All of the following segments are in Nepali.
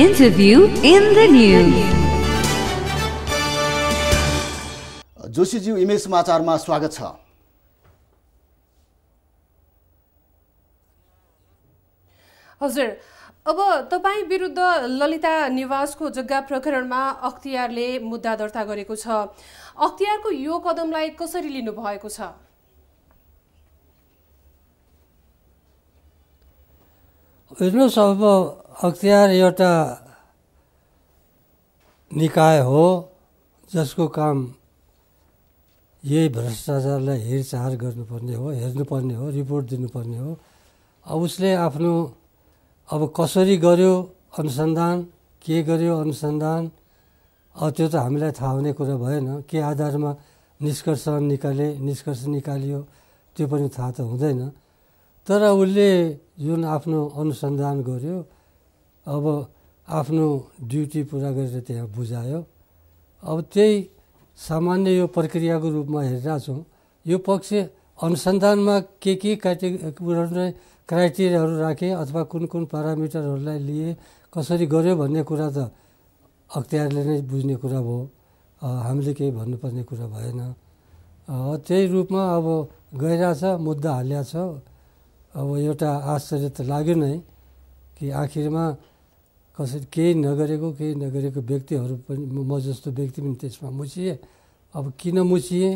Interview इन द जोशीज्यू इमेज समाचारमा स्वागत छ हजुर अब तपाईँ विरुद्ध ललिता निवासको जग्गा प्रकरणमा अख्तियारले मुद्दा दर्ता गरेको छ अख्तियारको यो कदमलाई कसरी लिनुभएको छ हेर्नुहोस् अब अख्तियार एउटा निकाय हो जसको काम यही भ्रष्टाचारलाई हेरचाह गर्नुपर्ने हो हेर्नुपर्ने हो रिपोर्ट दिनुपर्ने हो अब उसले आफ्नो अब कसरी गर्यो अनुसन्धान के गर्यो अनुसन्धान त्यो त हामीलाई थाहा हुने कुरा भएन के आधारमा निष्कर्ष निकाले निष्कर्ष निकालियो त्यो पनि थाहा त हुँदैन तर उसले जुन आफ्नो अनुसन्धान गर्यो अब आफ्नो ड्युटी पुरा गरेर त्यहाँ बुझायो अब त्यही सामान्य यो प्रक्रियाको रूपमा हेरिरहेछौँ यो पक्ष अनुसन्धानमा के के क्राइटेरियाहरूलाई क्राइटेरियाहरू राखे अथवा कुन कुन प्यारामिटरहरूलाई लिए कसरी गर्यो भन्ने कुरा त अख्तियारले नै बुझ्ने कुरा भयो हामीले केही भन्नुपर्ने कुरा भएन त्यही रूपमा अब गइरहेछ मुद्दा हालिया छ अब एउटा आश्चर्य त लाग्यो नै कि आखिरमा कसरी केही नगरेको केही नगरेको व्यक्तिहरू पनि म जस्तो व्यक्ति पनि त्यसमा मुछिए अब किन मुछिएँ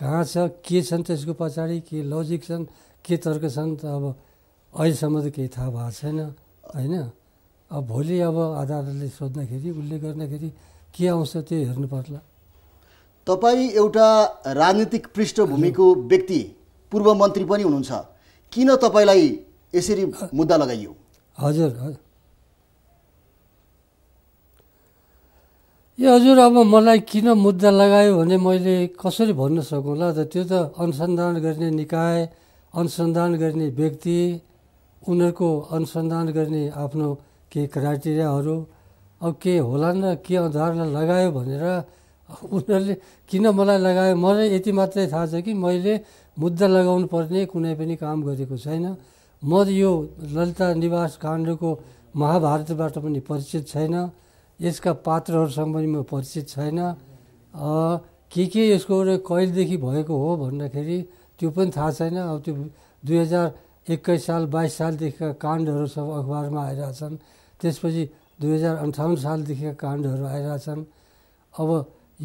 कहाँ छ के छन् त्यसको पछाडि के लजिक छन् के तर्क छन् त अब अहिलेसम्म त केही थाहा भएको छैन होइन अब भोलि अब आधारले सोद्धाखेरि उसले गर्दाखेरि के आउँछ त्यो हेर्नु पर्ला तपाईँ एउटा राजनीतिक पृष्ठभूमिको व्यक्ति पूर्व मन्त्री पनि हुनुहुन्छ किन तपाईँलाई यसरी मुद्दा लगाइयो हजुर ए हजुर अब मलाई किन मुद्दा लगायो भने मैले कसरी भन्न सकौँला त त्यो त अनुसन्धान गर्ने निकाय अनुसन्धान गर्ने व्यक्ति उनीहरूको अनुसन्धान गर्ने आफ्नो के क्राइटेरियाहरू अब के होला न के आधारमा लगायो भनेर उनीहरूले किन मलाई लगायो मलाई यति मात्रै थाहा छ कि मैले मुद्दा लगाउनु पर्ने कुनै पनि काम गरेको छैन म यो ललिता निवास काण्डको महाभारतबाट पनि परिचित छैन यसका पात्रहरूसँग पनि म परिचित छैन के के यसको कहिलेदेखि भएको हो भन्दाखेरि त्यो पनि थाहा छैन अब त्यो दुई हजार एक्काइस साल बाइस सालदेखिका काण्डहरू सब अखबारमा आइरहेछन् त्यसपछि दुई हजार अन्ठाउन्न सालदेखिका काण्डहरू आइरहेछन् अब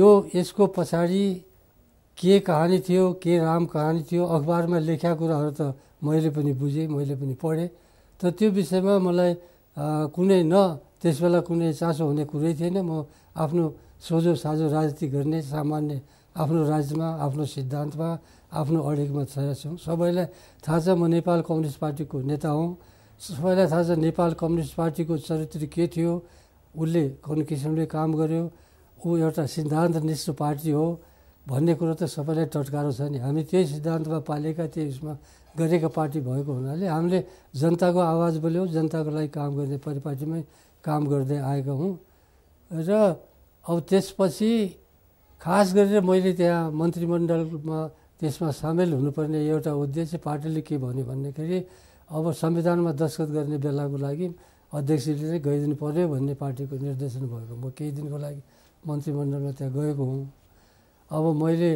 यो यसको पछाडि के कहानी थियो के राम कहानी थियो अखबारमा लेख्या कुराहरू त मैले पनि बुझेँ मैले पनि पढेँ तर त्यो विषयमा मलाई कुनै न त्यसबेला कुनै चासो हुने कुरै थिएन म आफ्नो सोझो साझो राजनीति गर्ने सामान्य आफ्नो राज्यमा आफ्नो सिद्धान्तमा आफ्नो अडिकमा छु सबैलाई थाहा छ म नेपाल कम्युनिस्ट पार्टीको नेता हुँ सबैलाई थाहा छ नेपाल कम्युनिस्ट पार्टीको चरित्र के थियो उसले कुन किसिमले काम गर्यो ऊ एउटा सिद्धान्त निष्ठ पार्टी हो भन्ने कुरो त सबैलाई टटकारो छ नि हामी त्यही सिद्धान्तमा पालेका त्यही उसमा गरेका पार्टी भएको हुनाले हामीले जनताको आवाज बोल्यौँ जनताको लागि काम गर्ने परिपाटीमै काम गर्दै आएका हुँ र अब त्यसपछि खास गरेर मैले त्यहाँ मन्त्रीमण्डलमा त्यसमा सामेल हुनुपर्ने एउटा उद्देश्य पार्टीले के भन्यो भन्दाखेरि अब संविधानमा दस्खत गर्ने बेलाको लागि अध्यक्षले चाहिँ गइदिनु पर्यो भन्ने पार्टीको निर्देशन भएको म केही दिनको लागि मन्त्रीमण्डलमा त्यहाँ गएको हुँ अब मैले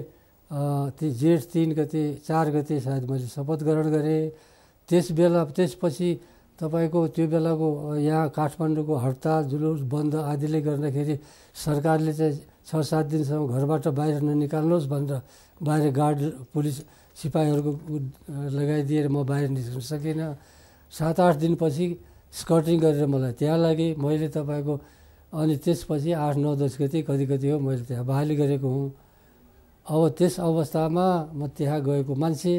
ती जेठ तिन गते चार गते सायद मैले शपथ ग्रहण गरेँ त्यस बेला त्यसपछि तपाईँको त्यो बेलाको यहाँ काठमाडौँको हडताल जुलुस बन्द आदिले गर्दाखेरि सरकारले चाहिँ छ सात दिनसम्म घरबाट बाहिर ननिकाल्नुहोस् भनेर बाहिर गार्ड पुलिस सिपाहीहरूको लगाइदिएर म बाहिर निस्कन सकिनँ सात आठ दिनपछि स्कटिङ गरेर मलाई त्यहाँ लागेँ मैले तपाईँको अनि त्यसपछि आठ नौ दस गति कति कति हो मैले त्यहाँ बहाली गरेको हुँ अब त्यस अवस्थामा म त्यहाँ गएको मान्छे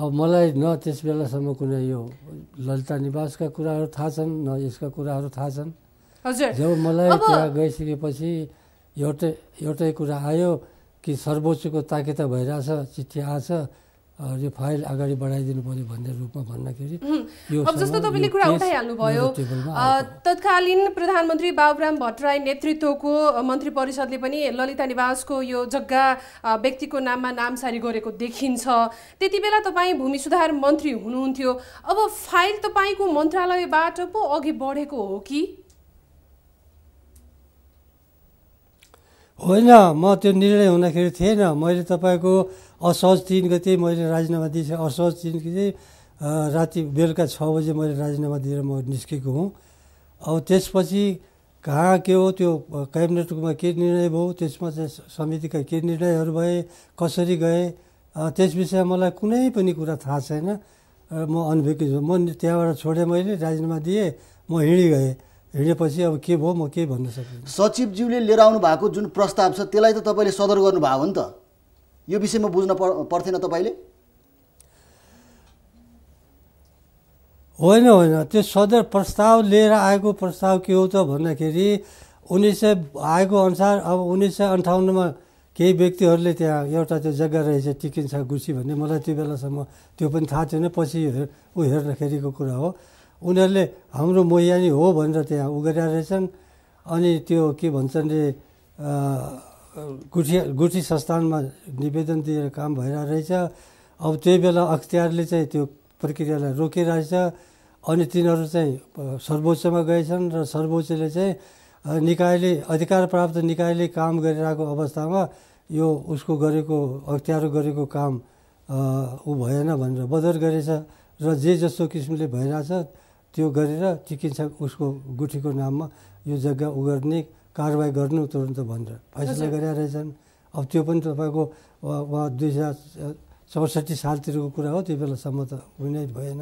अब मलाई न त्यस बेलासम्म कुनै यो ललिता निवासका कुराहरू थाहा छन् न यसका कुराहरू थाहा छन् हजुर जब मलाई त्यहाँ गइसकेपछि एउटै एउटै कुरा आयो कि सर्वोच्चको ताकेता भइरहेछ चिठी आएछ यो फाइल अगाडि बढाइदिनु पर्यो भन्ने रूपमा भन्दाखेरि अब जस्तो तपाईँले कुरा उठाइहाल्नुभयो तत्कालीन प्रधानमन्त्री बाबुराम भट्टराई नेतृत्वको मन्त्री परिषदले पनि ललिता निवासको यो जग्गा व्यक्तिको नाममा नामसारी गरेको देखिन्छ त्यति बेला तपाईँ भूमि सुधार मन्त्री हुनुहुन्थ्यो अब फाइल तपाईँको मन्त्रालयबाट पो अघि बढेको हो कि होइन म त्यो निर्णय हुँदाखेरि थिएन मैले तपाईँको असहज तिन गते मैले राजीनामा दिएँ असहज तिन गते राति बेलुका छ बजे मैले राजीनामा दिएर म निस्केको हुँ अब त्यसपछि कहाँ के हो त्यो क्याबिनेटमा के निर्णय भयो त्यसमा चाहिँ समितिका के निर्णयहरू भए कसरी गए त्यस विषयमा मलाई कुनै पनि कुरा थाहा छैन म अनभिज्ञ छु म त्यहाँबाट छोडेँ मैले राजीनामा दिएँ म हिँडी गएँ हिँडेपछि अब के भयो म केही भन्न सक्छु सचिवज्यूले लिएर आउनु भएको जुन प्रस्ताव छ त्यसलाई त तपाईँले सदर गर्नुभयो नि त यो विषयमा बुझ्न पर्थेन तपाईँले होइन होइन त्यो सदर प्रस्ताव लिएर आएको प्रस्ताव के हो त भन्दाखेरि उन्नाइस सय आएको अनुसार अब उन्नाइस सय अन्ठाउन्नमा केही व्यक्तिहरूले त्यहाँ एउटा त्यो जग्गा रहेछ टिकिन्छ गुसी भन्ने मलाई त्यो बेलासम्म त्यो पनि थाहा थिएन पछि ऊ हेर्दाखेरिको कुरा हो उनीहरूले हाम्रो मोयानी हो भनेर त्यहाँ उ गरेर रहेछन् अनि त्यो के भन्छन् रे गुठी गुठी संस्थानमा निवेदन दिएर काम भइरहेको रहेछ अब त्यही बेला अख्तियारले चाहिँ त्यो प्रक्रियालाई रोकिरहेछ अनि तिनीहरू चाहिँ सर्वोच्चमा गएछन् र सर्वोच्चले चाहिँ निकायले अधिकार प्राप्त निकायले काम गरिरहेको अवस्थामा यो उसको गरेको अख्तियार गरेको काम ऊ भएन भनेर बदर गरेछ र जे जस्तो किसिमले भइरहेछ त्यो गरेर चिकित्सक उसको गुठीको नाममा यो जग्गा उ गर्ने कारवाही गर्नु तुरन्त भनेर फैसला गरेका रहेछन् अब त्यो पनि तपाईँको वा दुई हजार चौसठी सालतिरको कुरा हो त्यो बेलासम्म त हुने भएन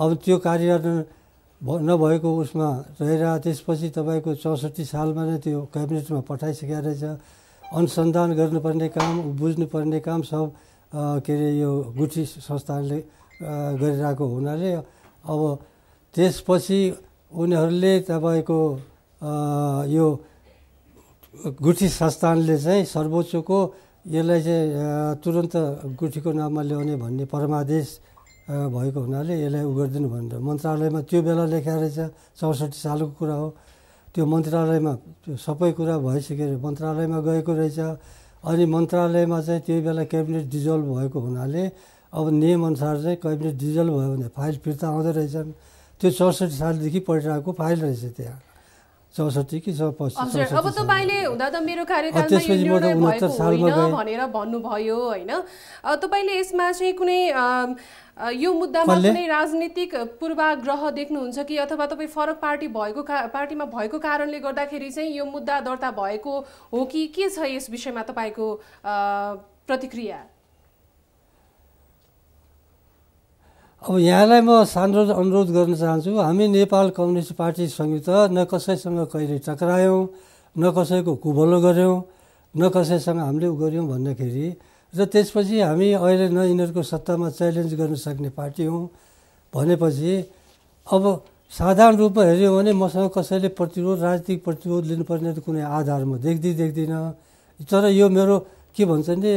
अब त्यो कार्यान्वयन नभएको उसमा रहेर त्यसपछि तपाईँको चौसठी सालमा नै त्यो क्याबिनेटमा पठाइसकेको रहेछ अनुसन्धान गर्नुपर्ने काम बुझ्नुपर्ने काम सब के अरे यो गुठी संस्थानले गरिरहेको हुनाले अब त्यसपछि उनीहरूले तपाईँको यो गुठी संस्थानले चाहिँ सर्वोच्चको यसलाई चाहिँ तुरन्त गुठीको नाममा ल्याउने भन्ने परमादेश भएको हुनाले यसलाई उ गरिदिनु भनेर मन्त्रालयमा त्यो बेला लेखा रहेछ चौसठी सालको कुरा हो त्यो मन्त्रालयमा त्यो सबै कुरा भइसकेर मन्त्रालयमा गएको रहेछ अनि मन्त्रालयमा चाहिँ त्यो बेला क्याबिनेट डिजल्भ भएको हुनाले अब नियमअनुसार चाहिँ क्याबिनेट डिजल्भ भयो भने फाइल फिर्ता आउँदो रहेछन् त्यो चौसठी सालदेखि परिरहेको फाइल रहेछ त्यहाँ चौसठी अब तपाईँले हुँदा त मेरो कार्यकाल निर्णय भएको भनेर भन्नुभयो होइन तपाईँले यसमा चाहिँ कुनै यो मुद्दामा कुनै राजनीतिक पूर्वाग्रह देख्नुहुन्छ कि अथवा तपाईँ फरक पार्टी भएको पार्टीमा भएको कारणले गर्दाखेरि चाहिँ यो मुद्दा दर्ता भएको हो कि के छ यस विषयमा तपाईँको प्रतिक्रिया अब यहाँलाई म सानो अनुरोध गर्न चाहन्छु हामी नेपाल कम्युनिस्ट पार्टीसँग त न कसैसँग कहिले टक्रायौँ न कसैको कुबलो गऱ्यौँ न कसैसँग हामीले उ गऱ्यौँ भन्दाखेरि र त्यसपछि हामी अहिले न यिनीहरूको सत्तामा च्यालेन्ज गर्न सक्ने पार्टी हौँ भनेपछि अब साधारण रूपमा हेऱ्यौँ भने मसँग कसैले प्रतिरोध राजनीतिक प्रतिरोध लिनुपर्ने कुनै आधार म देख्दै देख्दिनँ तर यो मेरो के भन्छ नि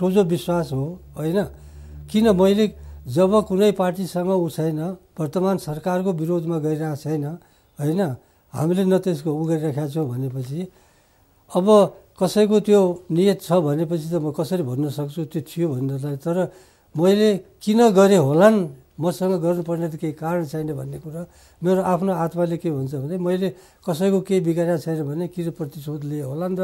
सोझो विश्वास हो होइन किन मैले जब कुनै पार्टीसँग ऊ छैन वर्तमान सरकारको विरोधमा गइरहेको छैन होइन हामीले न त्यसको ऊ गरिराखेका छौँ भनेपछि अब कसैको त्यो नियत छ भनेपछि त म कसरी भन्न सक्छु त्यो थियो भन्नलाई तर मैले किन गरेँ होलान् मसँग गर्नुपर्ने त केही कारण छैन भन्ने कुरा मेरो आफ्नो आत्माले के भन्छ भने मैले कसैको केही बिगारेको छैन भने किन प्रतिशोध लिएँ होला नि त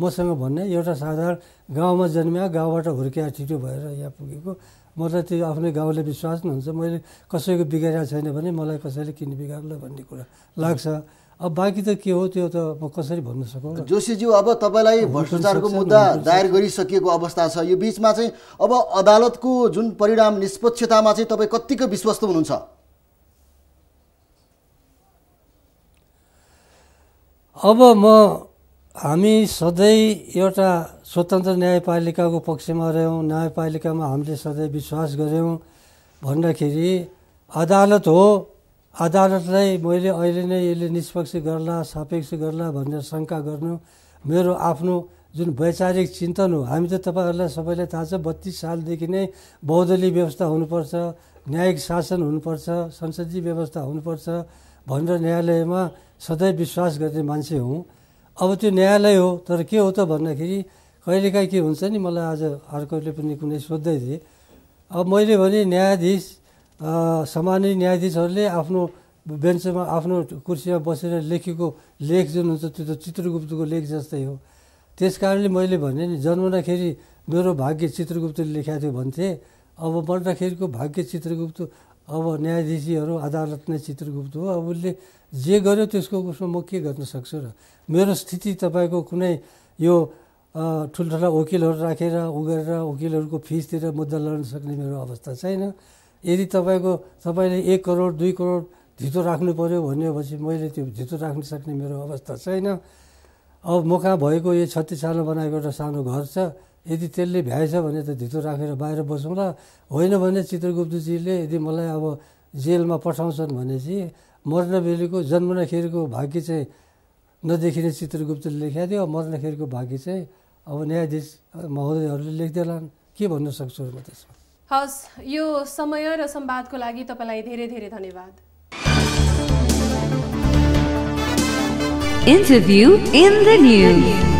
मसँग भन्ने एउटा साधारण गाउँमा जन्म्या गाउँबाट हुर्किया छिटो भएर यहाँ पुगेको म त त्यो आफ्नै गाउँले विश्वास नै हुन्छ मैले कसैको बिगारेको छैन भने मलाई कसैले किन बिगार्ला भन्ने कुरा लाग्छ अब बाँकी त के हो त्यो त म कसरी भन्न सकौँ जोशीज्यू अब तपाईँलाई भ्रष्टाचारको मुद्दा दायर गरिसकिएको अवस्था छ यो बिचमा चाहिँ अब अदालतको जुन परिणाम निष्पक्षतामा चाहिँ तपाईँ कत्तिको विश्वस्त हुनुहुन्छ अब म हामी सधैँ एउटा स्वतन्त्र न्यायपालिकाको पक्षमा रह्यौँ न्यायपालिकामा हामीले सधैँ विश्वास गऱ्यौँ भन्दाखेरि अदालत हो अदालतलाई मैले अहिले नै यसले निष्पक्ष गर्ला सापेक्ष गर्ला भनेर शङ्का गर्नु मेरो आफ्नो जुन वैचारिक चिन्तन हो हामी त तपाईँहरूलाई सबैलाई थाहा छ बत्तिस सालदेखि नै बहुदलीय व्यवस्था हुनुपर्छ न्यायिक शासन हुनुपर्छ संसदीय व्यवस्था हुनुपर्छ भनेर न्यायालयमा सधैँ विश्वास गर्ने मान्छे हुँ अब त्यो न्यायालय हो तर के हो त भन्दाखेरि कहिलेकाहीँ के हुन्छ नि मलाई आज अर्कोले पनि कुनै सोद्धै थिए अब मैले भने न्यायाधीश सामान्य न्यायाधीशहरूले आफ्नो बेन्चमा आफ्नो कुर्सीमा बसेर लेखेको लेख जुन हुन्छ त्यो त चित्रगुप्तको लेख जस्तै हो त्यस कारणले मैले भने नि जन्मदाखेरि मेरो भाग्य चित्रगुप्तले लेखाएको थियो भन्थे अब मर्दाखेरिको भाग्य चित्रगुप्त अब न्यायाधीशीहरू अदालत नै चित्रगुप्त हो अब उसले जे गर्यो त्यसको उसमा म के गर्न सक्छु र मेरो स्थिति तपाईँको कुनै यो ठुल्ठुला वकिलहरू राखेर उ गरेर वकिलहरूको फिसतिर मुद्दा लड्न सक्ने मेरो अवस्था छैन यदि तपाईँको तपाईँले एक करोड दुई करोड धितो राख्नु पऱ्यो भनेपछि मैले त्यो धितो राख्न सक्ने मेरो अवस्था छैन अब म कहाँ भएको यो छत्तिस सालमा बनाएको एउटा सानो घर छ यदि त्यसले भ्याएछ भने त धितो राखेर बाहिर बसौँला होइन भने चित्रगुप्तजीले यदि मलाई अब जेलमा पठाउँछन् चाहिँ मर्नबेलीको जन्मनाखेरिको भाग्य चाहिँ नदेखिने चित्रगुप्तले लेखेको थियो मर्नखेरिको भाग्य चाहिँ अब न्यायाधीश महोदयहरूले लेख्दैलान् के भन्न सक्छु म त्यसमा हस् यो समय र संवादको लागि तपाईँलाई धेरै धेरै धन्यवाद इन्टरभ्यू इन द न्युज